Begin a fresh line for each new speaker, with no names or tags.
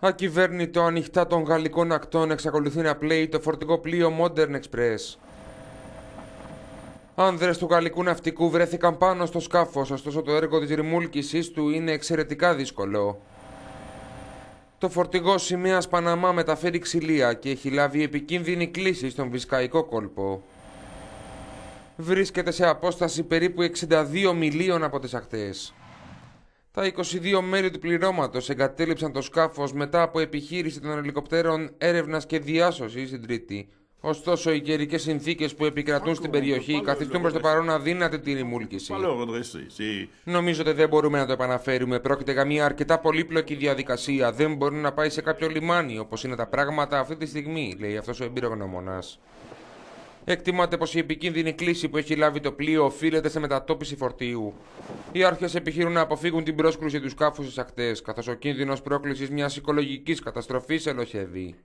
Ακυβέρνητο ανοιχτά των γαλλικών ακτών εξακολουθεί να πλέει το φορτικό πλοίο Modern Express. Άνδρες του γαλλικού ναυτικού βρέθηκαν πάνω στο σκάφος, ωστόσο το έργο της ρημούλκησης του είναι εξαιρετικά δύσκολο. Το φορτηγό σημαίας Παναμά μεταφέρει ξυλία και έχει λάβει επικίνδυνη κλίση στον βυσκαϊκό κόλπο. Βρίσκεται σε απόσταση περίπου 62 μιλίων από τις ακτές. Τα 22 μέλη του πληρώματος εγκατέλειψαν το σκάφος μετά από επιχείρηση των ελικοπτέρων έρευνας και διάσωσης στην Τρίτη. Ωστόσο, οι καιρικές συνθήκες που επικρατούν στην περιοχή καθιστούν προς το παρόν αδύνατη την ρημούλκηση. Νομίζω ότι δεν μπορούμε να το επαναφέρουμε. Πρόκειται για μια αρκετά πολύπλοκη διαδικασία. Δεν μπορεί να πάει σε κάποιο λιμάνι όπως είναι τα πράγματα αυτή τη στιγμή, λέει αυτός ο εμπειρογνώμονας. Εκτιμάται πως η επικίνδυνη κλίση που έχει λάβει το πλοίο οφείλεται σε μετατόπιση φορτίου. Οι άρχες επιχειρούν να αποφύγουν την πρόσκληση του σκάφου στις ακτές, καθώς ο κίνδυνος πρόκλησης μιας οικολογικής καταστροφής ελοχεύει.